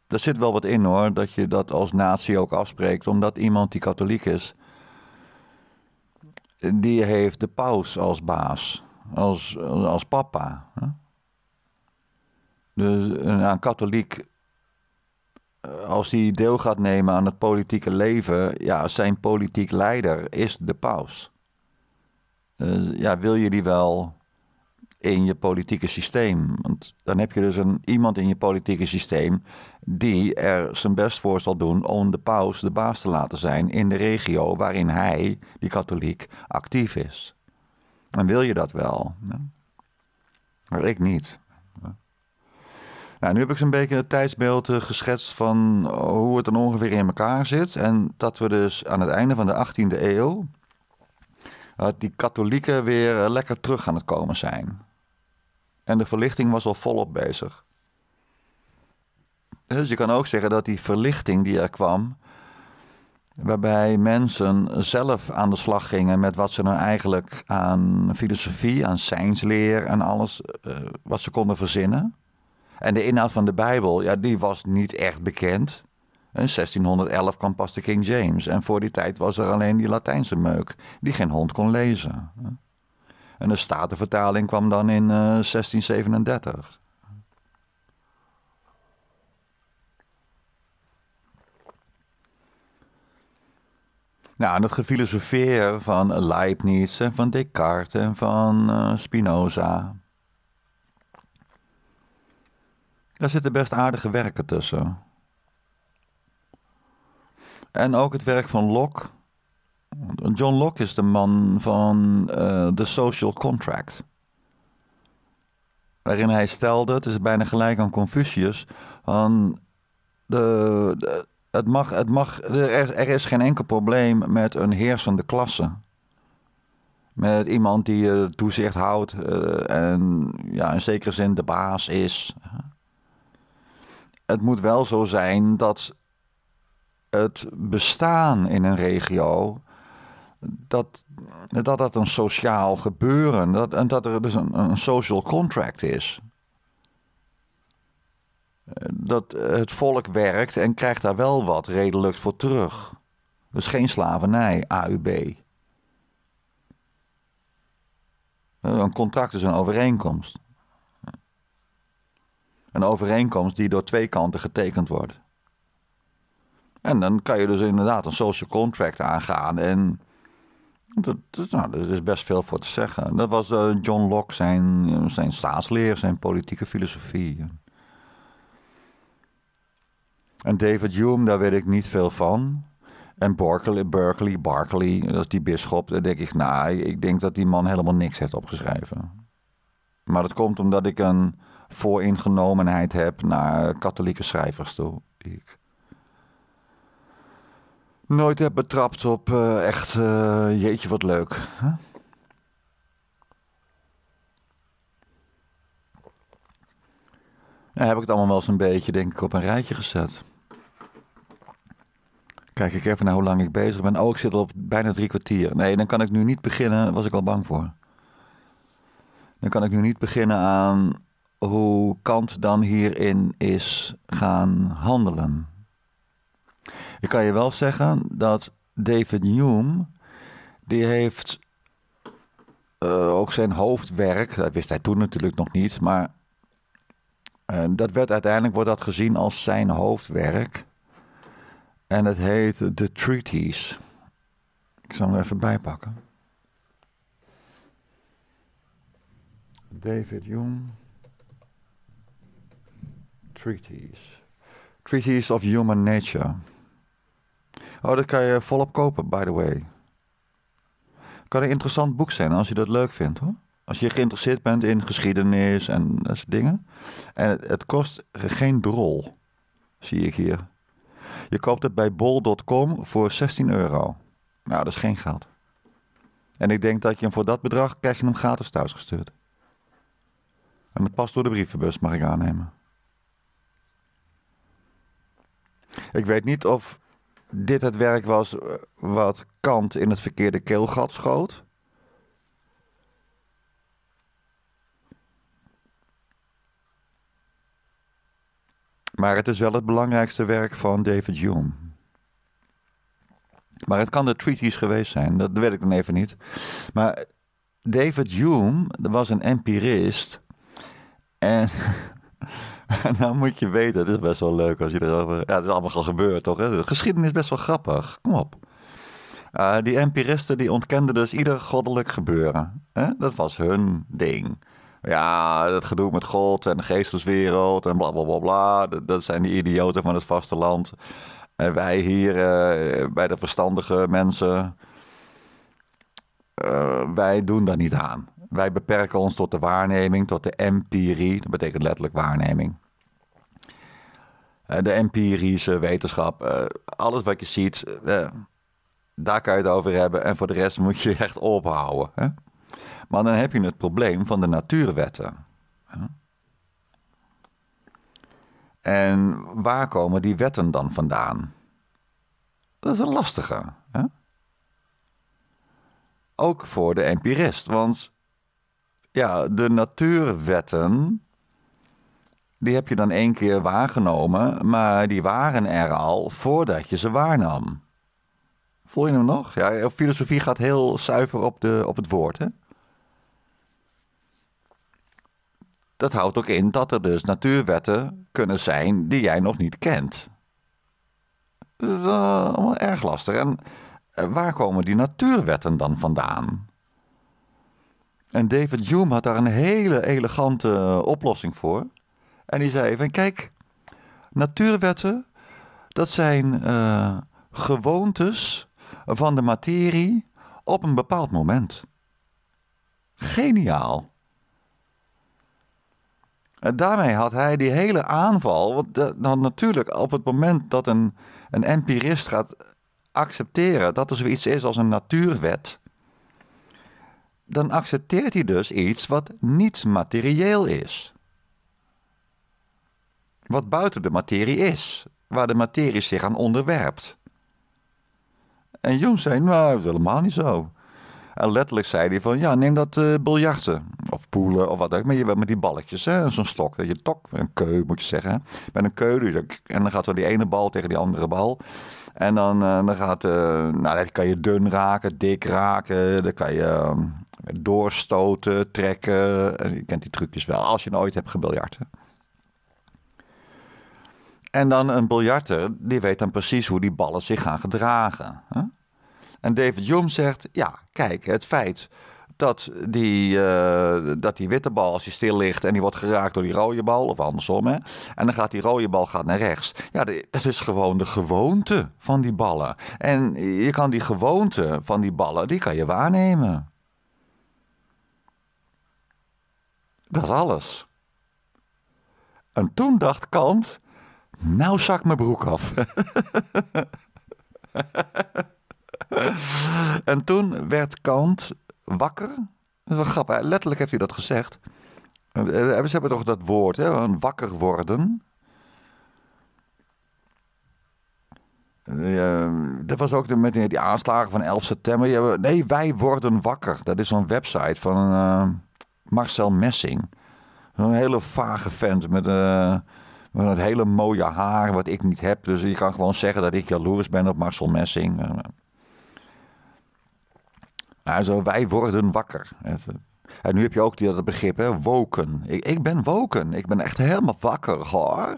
S1: Er zit wel wat in hoor, dat je dat als natie ook afspreekt, omdat iemand die katholiek is, die heeft de paus als baas, als, als papa. Dus een, katholiek, eh, als hij deel gaat nemen aan het politieke leven, ja, zijn politiek leider is de paus. Dus ja, wil je die wel in je politieke systeem. Want dan heb je dus een, iemand in je politieke systeem die er zijn best voor zal doen om de paus de baas te laten zijn in de regio waarin hij, die katholiek, actief is. En wil je dat wel? Maar ik niet. Nou, nu heb ik een beetje het tijdsbeeld eh, geschetst van eh, hoe het dan ongeveer in elkaar zit. En dat we dus aan het einde van de 18e eeuw, die katholieken weer eh, lekker terug aan het komen zijn. En de verlichting was al volop bezig. Dus je kan ook zeggen dat die verlichting die er kwam, waarbij mensen zelf aan de slag gingen met wat ze nou eigenlijk aan filosofie, aan seinsleer en alles eh, wat ze konden verzinnen. En de inhoud van de Bijbel, ja, die was niet echt bekend. In 1611 kwam pas de King James en voor die tijd was er alleen die Latijnse meuk die geen hond kon lezen. En de Statenvertaling kwam dan in 1637. Eh, nou, en het gefilosofeer van Leibniz en van Descartes en van eh, Spinoza. Daar zitten best aardige werken tussen. En ook het werk van Locke John Locke is de man van uh, The Social Contract. Waarin hij stelde, het is bijna gelijk aan Confucius, van de, het mag, het mag, er, is geen enkel probleem met een heersende klasse. Met iemand die eh, toezicht houdt eh, en ja, in zekere zin de baas is. Het moet wel zo zijn dat het bestaan in een regio dat, dat dat een sociaal gebeuren, dat, en dat er dus een, een social contract is. Dat het volk werkt en krijgt daar wel wat redelijk voor terug. Dus geen slavernij, AUB. Een contract is een overeenkomst. Een overeenkomst die door twee kanten getekend wordt. En dan kan je dus inderdaad een social contract aangaan en dat, nou, dat, is best veel voor te zeggen. Dat was eh, John Locke, zijn, eh, zijn staatsleer, zijn politieke filosofie. En David Hume, daar weet ik niet veel van. En Berkeley, Berkeley, Barkley, dat is die bisschop. Daar denk ik, nou, ik denk dat die man helemaal niks heeft opgeschreven. Maar dat komt omdat ik een vooringenomenheid heb naar katholieke schrijvers toe. Ik, nooit heb betrapt op eh, echt, eh, jeetje wat leuk. Huh? heb ik het allemaal wel eens een beetje, denk ik, op een rijtje gezet. Kijk ik even naar hoe lang ik bezig ben. Oh, ik zit al op bijna drie kwartier. Nee, dan kan ik nu niet beginnen. Daar was ik al bang voor. Dan kan ik nu niet beginnen aan hoe Kant dan hierin is gaan handelen. Ik kan je wel zeggen dat David Hume, die heeft eh, ook zijn hoofdwerk, dat wist hij toen natuurlijk nog niet, maar eh, dat werd uiteindelijk wordt dat gezien als zijn hoofdwerk. En het heet The Treaties. Ik zal hem er even bijpakken. David Hume. Treaties. Treaties of Human Nature. Oh, dat kan je volop kopen, by the way. Kan een interessant boek zijn als je dat leuk vindt hoor. Als je geïnteresseerd bent in geschiedenis en dat soort dingen. En het, kost geen drol, zie ik hier. Je koopt het bij bol.com voor 16 euro. Nou, dat is geen geld. En ik denk dat je hem voor dat bedrag krijg je hem gratis thuis gestuurd. En dat past door de brievenbus, mag ik aannemen. Ik weet niet of dit het werk was eh, wat Kant in het verkeerde keelgat schoot? Maar het is wel het belangrijkste werk van David Hume. Maar het kan de treaties geweest zijn, dat weet ik dan even niet. Maar David Hume was een empirist. En nou moet je weten, het is best wel leuk als je erover... Ja, het is allemaal al gebeurd, toch? De geschiedenis is best wel grappig. Kom op. Eh, die empiristen die ontkenden dus ieder goddelijk gebeuren. Dat was hun ding. Ja, dat gedoe met God en de geesteswereld en bla bla bla bla. Dat, zijn die idioten van het vasteland. En wij hier eh, bij de verstandige mensen. Eh, wij doen daar niet aan. Wij beperken ons tot de waarneming, tot de empirie. Dat betekent letterlijk waarneming. Eh, de empirische eh, wetenschap, eh, alles wat je ziet, daar kan je het over hebben. En voor de rest moet je echt ophouden. Maar dan heb je het probleem van de natuurwetten. En waar komen die wetten dan vandaan? Dat is een lastige. Hè? Ook voor de empirist, want ja, de natuurwetten, die heb je dan één keer waargenomen, maar die waren er al voordat je ze waarnam. Voel je hem nog? Ja, filosofie gaat heel zuiver op, de, op het woord, hè? Dat houdt ook in dat er dus natuurwetten kunnen zijn die jij nog niet kent. Dat is eh, allemaal erg lastig. En eh, waar komen die natuurwetten dan vandaan? En David Hume had daar een hele elegante eh, oplossing voor. En die zei van kijk, natuurwetten, dat zijn eh, gewoontes van de materie op een bepaald moment. Geniaal. En daarmee had hij die hele aanval. Want dan natuurlijk, op het moment dat een, een empirist gaat accepteren dat er zoiets is als een natuurwet dan accepteert hij dus iets wat niet materieel is. Wat buiten de materie is, waar de materie zich aan onderwerpt. En Jung zei, nou, dat is helemaal niet zo. En letterlijk zei hij van, ja, neem dat uh, biljarten of poelen of wat ook. Maar je met die balletjes, hè, zo'n stok. Dat je tok, een keu moet je zeggen. Met een keu, dus, en dan gaat zo die ene bal tegen die andere bal. En dan, eh, dan gaat, eh, nou, dan kan je dun raken, dik raken. Dan kan je, ehm, Doorstoten, trekken. Je kent die trucjes wel, als je nooit hebt gebiljart. En dan een biljarter, die weet dan precies hoe die ballen zich gaan gedragen. Hè? En David Hume zegt, ja, kijk, het feit dat die, eh, dat die witte bal, als je stil ligt en die wordt geraakt door die rode bal, of andersom, hè, en dan gaat die rode bal gaat naar rechts. Ja, dat is gewoon de gewoonte van die ballen. En je kan die gewoonte van die ballen, die kan je waarnemen. Dat is alles. En toen dacht Kant, nou zak mijn broek af. en toen werd Kant wakker. Dat is wel grappig, letterlijk heeft hij dat gezegd. Eh, eh, ze hebben toch dat woord, hè? wakker worden. Eh, dat was ook met die, aanslagen van 11 september. Nee, wij worden wakker. Dat is zo'n website van. Marcel Messing. Een hele vage vent met, uh, met een hele mooie haar wat ik niet heb. Dus je kan gewoon zeggen dat ik jaloers ben op Marcel Messing. Uh, eh, also, nou, wij worden wakker. Eh, en nu heb je ook die, dat begrip, hè, woken. Ik, ik ben woken. Ik ben echt helemaal wakker, hoor.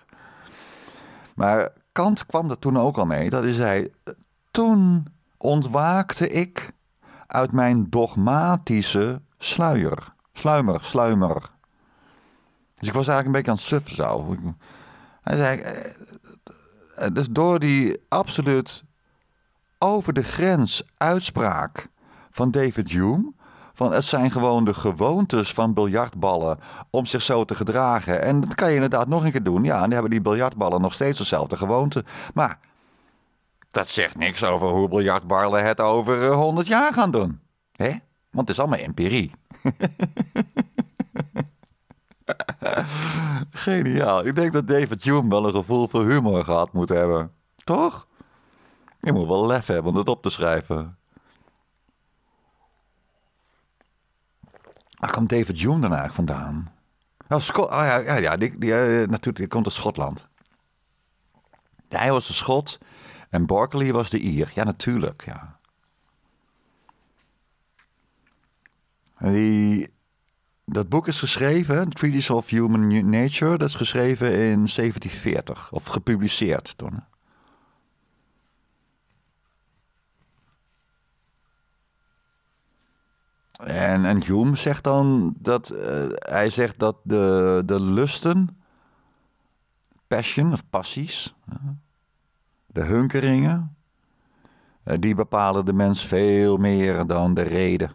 S1: Maar Kant kwam er toen ook al mee. Dat is hij. Toen ontwaakte ik uit mijn dogmatische sluier. Sluimer, sluimer. Dus ik was eigenlijk een beetje aan het suffen zelf. Hij zei, eh, eh, dus door die absoluut over de grens uitspraak van David Hume... Van het zijn gewoon de gewoontes van biljartballen om zich zo te gedragen. En dat kan je inderdaad nog een keer doen. Ja, en die hebben die biljartballen nog steeds dezelfde gewoonte. Maar dat zegt niks over hoe biljartballen het over 100 eh, jaar gaan doen. hè? Want het is allemaal empirie. Geniaal. Ik denk dat David Hume wel een gevoel voor humor gehad moet hebben. Toch? Je moet wel lef hebben om dat op te schrijven. Waar komt David Hume dan eigenlijk vandaan? Oh, Scott, ja, ja, ja, die, die, eh, natuurlijk, komt uit Schotland. Hij was de Schot en Berkeley was de Ier. Ja, natuurlijk, ja. Die, dat boek is geschreven, Treatise of Human Nature, dat is geschreven in 1740, of gepubliceerd toen. En, en Hume zegt dan dat eh, hij zegt dat de, de lusten, passion of passies, de hunkeringen, eh, die bepalen de mens veel meer dan de reden.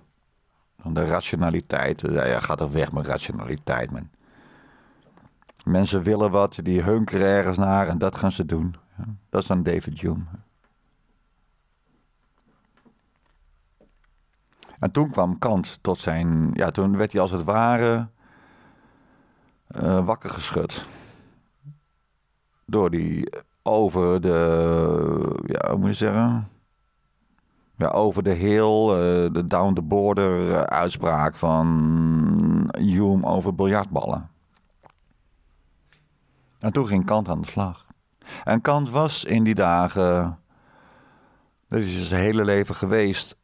S1: Van de rationaliteit. Ja, ga er weg met rationaliteit, man. Mensen willen wat, die hunkeren ergens naar en dat gaan ze doen. Dat is dan David Hume. En toen kwam Kant tot zijn. Ja, toen werd hij als het ware eh, wakker geschud. Door die eh, over de. Ja, hoe moet je zeggen? over de heel eh, de down the border eh, uitspraak van Hume over biljartballen. En toen ging Kant aan de slag. En Kant was in die dagen, dat is dus zijn hele leven geweest,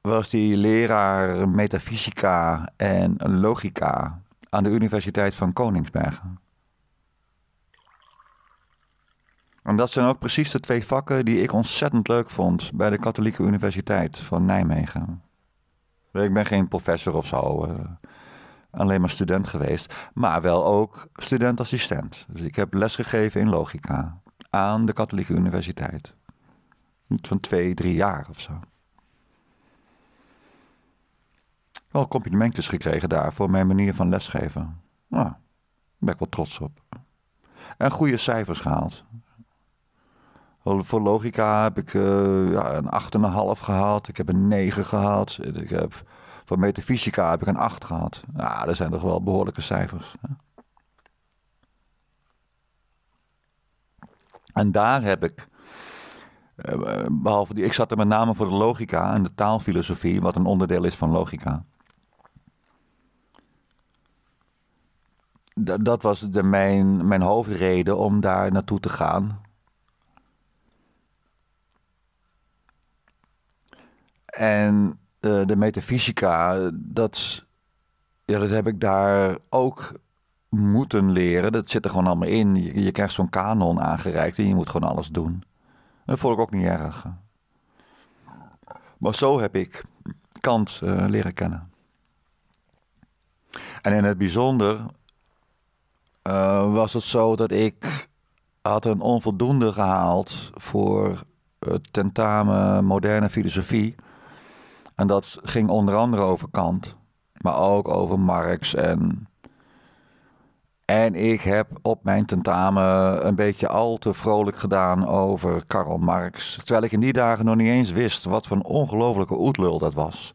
S1: was die leraar metafysica en logica aan de Universiteit van Koningsbergen. En dat zijn ook precies de twee vakken die ik ontzettend leuk vond bij de Katholieke Universiteit van Nijmegen. Ik ben geen professor of zo, eh, alleen maar student geweest, maar wel ook studentassistent. Dus ik heb lesgegeven in logica aan de Katholieke Universiteit. Van twee, drie jaar of zo. Wel complimentjes gekregen daar voor mijn manier van lesgeven. Nou, daar ben ik wel trots op. En goede cijfers gehaald. Voor logica heb ik eh, ja, een 8,5 gehaald. Ik heb een 9 gehaald. Ik heb, voor metafysica heb ik een 8 gehad. Ja, dat zijn toch wel behoorlijke cijfers. Hè? En daar heb ik, eh, behalve die, ik zat er met name voor de logica en de taalfilosofie, wat een onderdeel is van logica. dat was de, mijn, mijn hoofdreden om daar naartoe te gaan. En eh, de metafysica, dat, ja, dat heb ik daar ook moeten leren. Dat zit er gewoon allemaal in. Je, krijgt zo'n kanon aangereikt en je moet gewoon alles doen. Dat vond ik ook niet erg. Maar zo heb ik Kant eh, leren kennen. En in het bijzonder eh, was het zo dat ik had een onvoldoende gehaald voor het tentamen moderne filosofie. En dat ging onder andere over Kant, maar ook over Marx. En, en ik heb op mijn tentamen een beetje al te vrolijk gedaan over Karl Marx. Terwijl ik in die dagen nog niet eens wist wat voor een ongelofelijke oetlul dat was.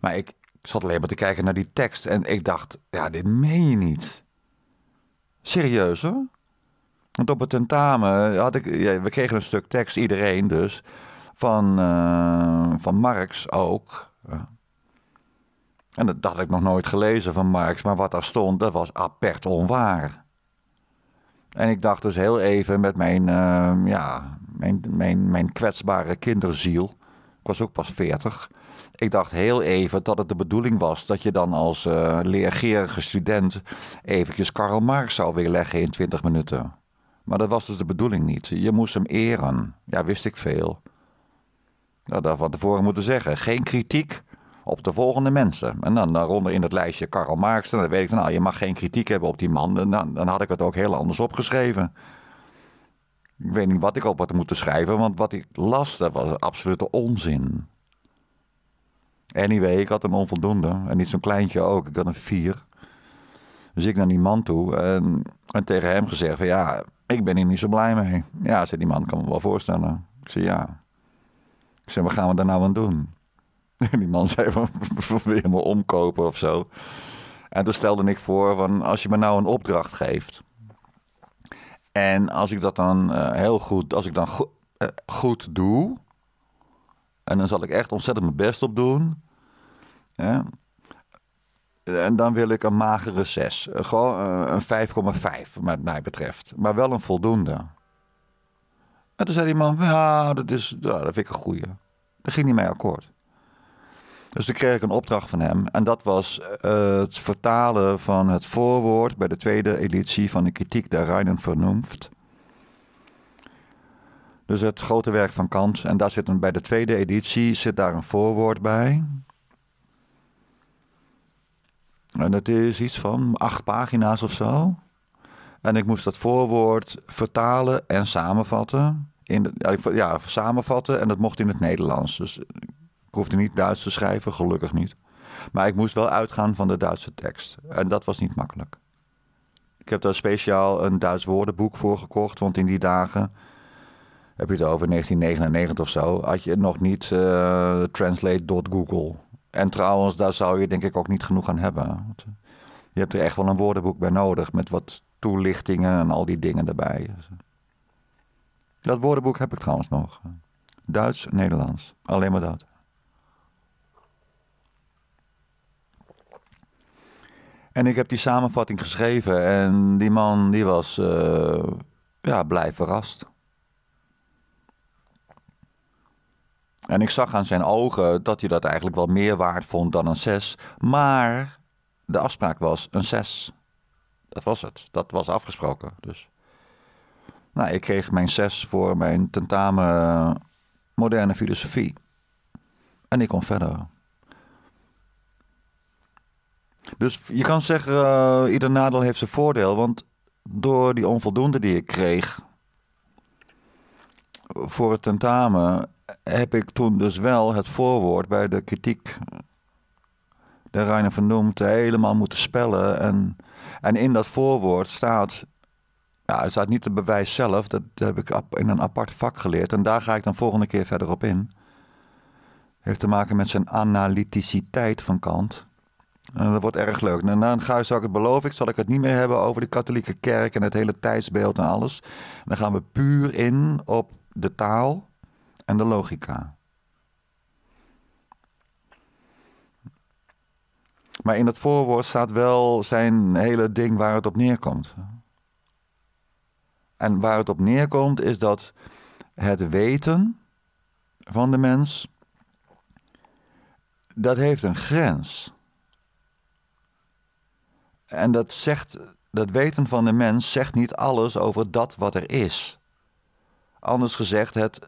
S1: Maar ik, zat alleen maar te kijken naar die tekst en ik dacht, ja, dit meen je niet. Serieus hoor? Want op het tentamen had ik, ja, we kregen een stuk tekst, iedereen dus van, eh, van Marx ook. En dat, had ik nog nooit gelezen van Marx, maar wat daar stond, dat was apert onwaar. En ik dacht dus heel even met mijn, eh, ja, mijn, mijn, mijn kwetsbare kinderziel. Ik was ook pas veertig. Ik dacht heel even dat het de bedoeling was dat je dan als uh, leergerige student eventjes Karl Marx zou weerleggen in twintig minuten. Maar dat was dus de bedoeling niet. Je moest hem eren. Ja, wist ik veel. Nou, dat had van tevoren moeten zeggen. Geen kritiek op de volgende mensen. En dan daaronder in het lijstje Karl Marx. En dan weet ik van, nou, je mag geen kritiek hebben op die man. En dan, dan had ik het ook heel anders opgeschreven. Ik weet niet wat ik op had moeten schrijven, want wat ik las, dat was absolute onzin. Anyway, ik had hem onvoldoende. En niet zo'n kleintje ook. Ik had een vier. Dus ik naar die man toe en, tegen hem gezegd van, ja, ik ben hier niet zo blij mee. Ja, zei die man, kan me wel voorstellen. Ik zei, ja, ik zei, wat gaan we daar nou aan doen? die man zei van, probeer me omkopen of zo. En toen stelde ik voor van, als je me nou een opdracht geeft. En als ik dat dan eh, heel goed, als ik dan go eh, goed doe. En dan zal ik echt ontzettend mijn best op doen. Hè? En dan wil ik een magere 6. Eh, gewoon een 5,5, wat mij betreft. Maar wel een voldoende. En toen zei die man, ja, dat, is, dat vind ik een goeie. Daar ging niet mee akkoord. Dus toen kreeg ik een opdracht van hem. En dat was eh, het vertalen van het voorwoord bij de tweede editie van de Kritiek der Reinen Vernunft. Dus het grote werk van Kant. En daar zit een, bij de tweede editie zit daar een voorwoord bij. En dat is iets van acht pagina's of zo. En ik moest dat voorwoord vertalen en samenvatten. In ja, samenvatten en dat mocht in het Nederlands. Dus ik hoefde niet Duits te schrijven, gelukkig niet. Maar ik moest wel uitgaan van de Duitse tekst. En dat was niet makkelijk. Ik heb daar speciaal een Duits woordenboek voor gekocht, want in die dagen heb je het over 1999 of zo, had je nog niet uh, eh, translate.google. En trouwens, daar zou je denk ik ook niet genoeg aan hebben. Je hebt er echt wel een woordenboek bij nodig met wat toelichtingen en al die dingen erbij. Dat woordenboek heb ik trouwens nog. Duits, Nederlands. Alleen maar dat. En ik heb die samenvatting geschreven en die man die was eh, ja, blij verrast. En ik zag aan zijn ogen dat hij dat eigenlijk wel meer waard vond dan een 6. Maar de afspraak was een 6. Dat was het. Dat was afgesproken. Dus. Nou, ik kreeg mijn zes voor mijn tentamen eh, moderne filosofie. En ik kon verder. Dus je kan zeggen, eh, ieder nadeel heeft zijn voordeel. Want door die onvoldoende die ik kreeg voor het tentamen, heb ik toen dus wel het voorwoord bij de kritiek de Reiner van helemaal moeten spellen. En en in dat voorwoord staat ja, het staat niet het bewijs zelf. Dat heb ik in een apart vak geleerd. En daar ga ik dan volgende keer verder op in. Heeft te maken met zijn analyticiteit van Kant. En dat wordt erg leuk. En dan ga, zal ik het beloven. Ik zal ik het niet meer hebben over de katholieke kerk en het hele tijdsbeeld en alles. Dan gaan we puur in op de taal en de logica. Maar in het voorwoord staat wel zijn hele ding waar het op neerkomt. En waar het op neerkomt is dat het weten van de mens, dat heeft een grens. En dat zegt, dat weten van de mens zegt niet alles over dat wat er is. Anders gezegd, het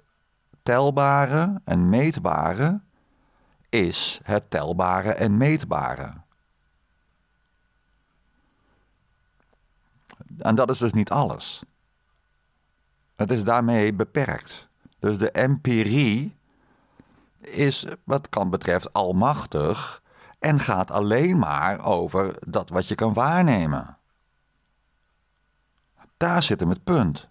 S1: telbare en meetbare is het telbare en meetbare. En dat is dus niet alles. Het is daarmee beperkt. Dus de empirie is wat kan betreft almachtig en gaat alleen maar over dat wat je kan waarnemen. Daar zit hem het punt.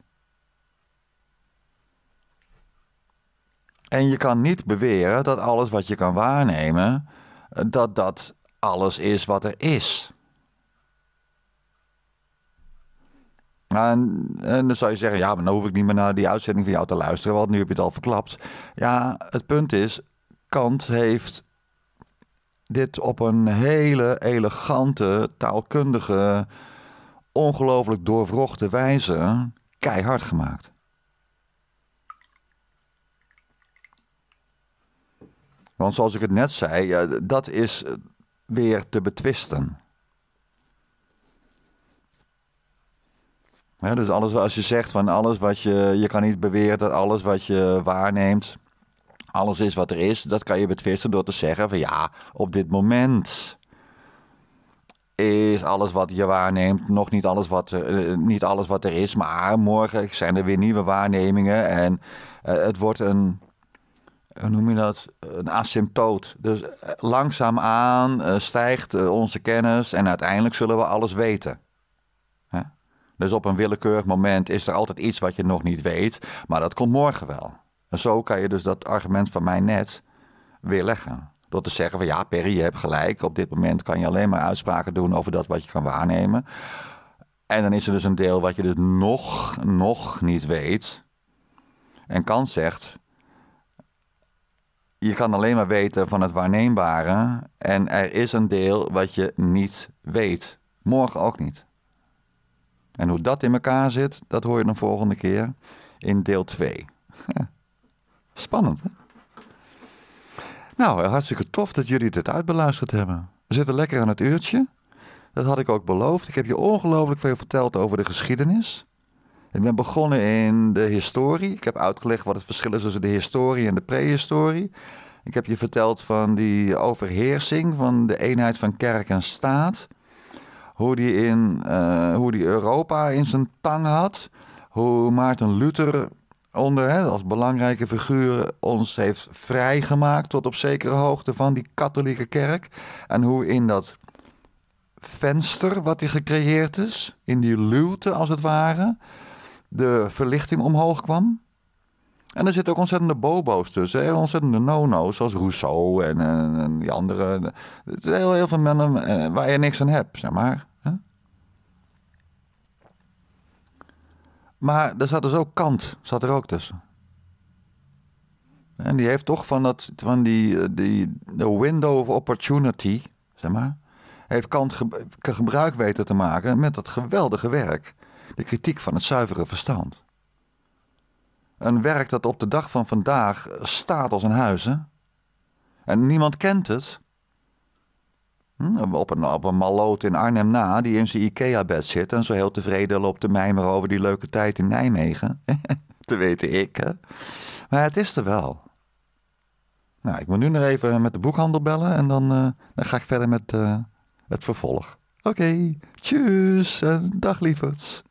S1: En je kan niet beweren dat alles wat je kan waarnemen, eh, dat dat alles is wat er is. En, en, dan zou je zeggen, ja, maar dan hoef ik niet meer naar die uitzending van jou te luisteren, want nu heb je het al verklapt. Ja, het punt is, Kant heeft dit op een hele elegante, taalkundige, ongelooflijk doorwrochte wijze keihard gemaakt. Want zoals ik het net zei, dat is eh, weer te betwisten. dus alles, als je zegt van alles wat je. Je kan niet beweren dat alles wat je waarneemt. Alles is wat er is. Dat kan je betwisten door te zeggen van ja, op dit moment. Is alles wat je waarneemt nog niet alles wat, er, eh, eh, niet alles wat er is. Maar morgen zijn er weer nieuwe waarnemingen. En het wordt een eh, hoe noem je dat, een asymptoot. Dus eh, langzaamaan eh, stijgt onze kennis en uiteindelijk zullen we alles weten. Dus op een willekeurig moment is er altijd iets wat je nog niet weet, maar dat komt morgen wel. En zo kan je dus dat argument van mij net weerleggen. Door te zeggen van ja, Perry, je hebt gelijk. Op dit moment kan je alleen maar uitspraken doen over dat wat je kan waarnemen. En dan is er dus een deel wat je dus nog, nog niet weet. En Kant zegt, je kan alleen maar weten van het waarneembare. En er is een deel wat je niet weet. Morgen ook niet. En hoe dat in elkaar zit, dat hoor je de volgende keer in deel 2. Spannend, hè? Nou, hartstikke tof dat jullie dit uitbeluisterd hebben. We zitten lekker aan het uurtje. Dat had ik ook beloofd. Ik heb je ongelooflijk veel verteld over de geschiedenis. Ik ben begonnen in de historie. Ik heb uitgelegd wat het verschil is tussen de historie en de prehistorie. Ik heb je verteld van die overheersing van de eenheid van kerk en staat. Hoe die, in, eh, hoe die Europa in zijn tang had. Hoe Maarten Luther onder, hè, als belangrijke figuur ons heeft vrijgemaakt tot op zekere hoogte van die katholieke kerk. En hoe in dat venster wat hij gecreëerd is, in die luwte als het ware, de verlichting omhoog kwam. En er zitten ook ontzettende bobo's tussen. Hè? Ontzettende nono's, zoals Rousseau en, en, en die andere. heel, heel veel mensen waar je niks aan hebt, zeg maar. Hè? Maar er zat dus ook Kant, zat er ook tussen. En die heeft toch van, dat, van die, eh, die de window of opportunity, zeg maar... heeft Kant gebruik weten te maken met dat geweldige werk de kritiek van het zuivere verstand. Een werk dat op de dag van vandaag staat als een huizen. En niemand kent het. Hm, op een, op een maloot in Arnhem na, die in zijn IKEA-bed zit en zo heel tevreden loopt te mijmer over die leuke tijd in Nijmegen. te weten ik, Maar het is er wel. Nou, ik moet nu nog even met de boekhandel bellen en dan, eh, dan ga ik verder met eh, het vervolg. Oké, okay, tjus en dag lieverds.